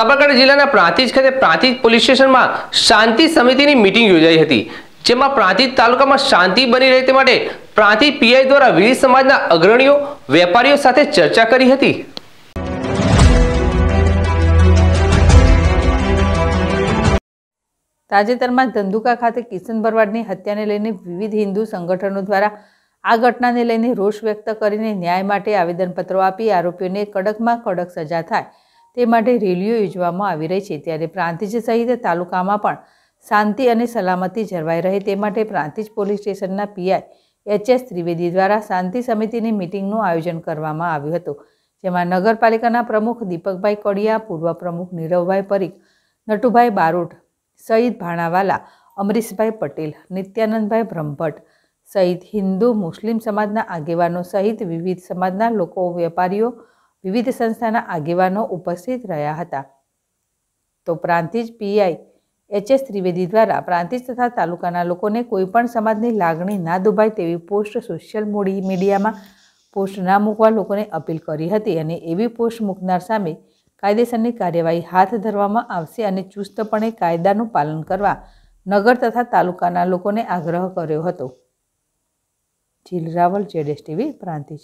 સાબરકાંઠા જિલ્લાના પ્રાંતિજ ખાતે પ્રાંતિજ પોલીસ સ્ટેશનમાં શાંતિ સમિતિની મિટિંગ યોજાઈ હતી જેમાં પ્રાંતિજ તાલુકામાં શાંતિ બની રહે તે માટે પ્રાંતિજ પીઆઈ દ્વારા વિવિધ સમાજના અગ્રણીઓ વેપારીઓ સાથે ચર્ચા કરી હતી તાજેતરમાં ધંધુકા ખાતે કિશન ભરવાડની હત્યાને લઈને વિવિધ હિન્દુ સંગઠનો દ્વારા આ ઘટનાને લઈને રોષ વ્યક્ત કરીને ન્યાય માટે આવેદનપત્રો આપી આરોપીઓને કડકમાં કડક સજા થાય તે માટે રેલીઓ યોજવામાં આવી રહી છે ત્યારે પ્રાંતિજ સહિત તાલુકામાં પણ શાંતિ અને સલામતી જળવાઈ રહે તે માટે પ્રાંતિજ પોલીસ સ્ટેશનના પીઆઈ એચ એસ ત્રિવેદી દ્વારા શાંતિ સમિતિની મિટિંગનું આયોજન કરવામાં આવ્યું હતું જેમાં નગરપાલિકાના પ્રમુખ દીપકભાઈ કોડિયા પૂર્વ પ્રમુખ નીરવભાઈ પરીખ નટુભાઈ બારોટ સહિત ભાણાવાલા અમરીશભાઈ પટેલ નિત્યાનંદભાઈ બ્રહ્મભટ્ટ સહિત હિન્દુ મુસ્લિમ સમાજના આગેવાનો સહિત વિવિધ સમાજના લોકો વેપારીઓ વિવિધ સંસ્થાના આગેવાનો ઉપસ્થિત રહ્યા હતા તો Prantij PI H S Trivedi દ્વારા પ્રાંતિજ તથા તાલુકાના લોકોને કોઈપણ સમાજની લાગણી ના દુભાય તેવી પોસ્ટ સોશિયલ મોડી મીડિયામાં પોસ્ટ ના મૂકવા લોકોને અપીલ કરી હતી અને એવી પોસ્ટ મૂકનાર સામે કાયદેસરની કાર્યવાહી હાથ ધરવામાં આવશે અને ચુસ્તપણે કાયદાનું પાલન કરવા નગર તથા તાલુકાના લોકોને આગ્રહ કર્યો હતો જીલ રાવલ જેડેસ ટીવી પ્રાંતિજ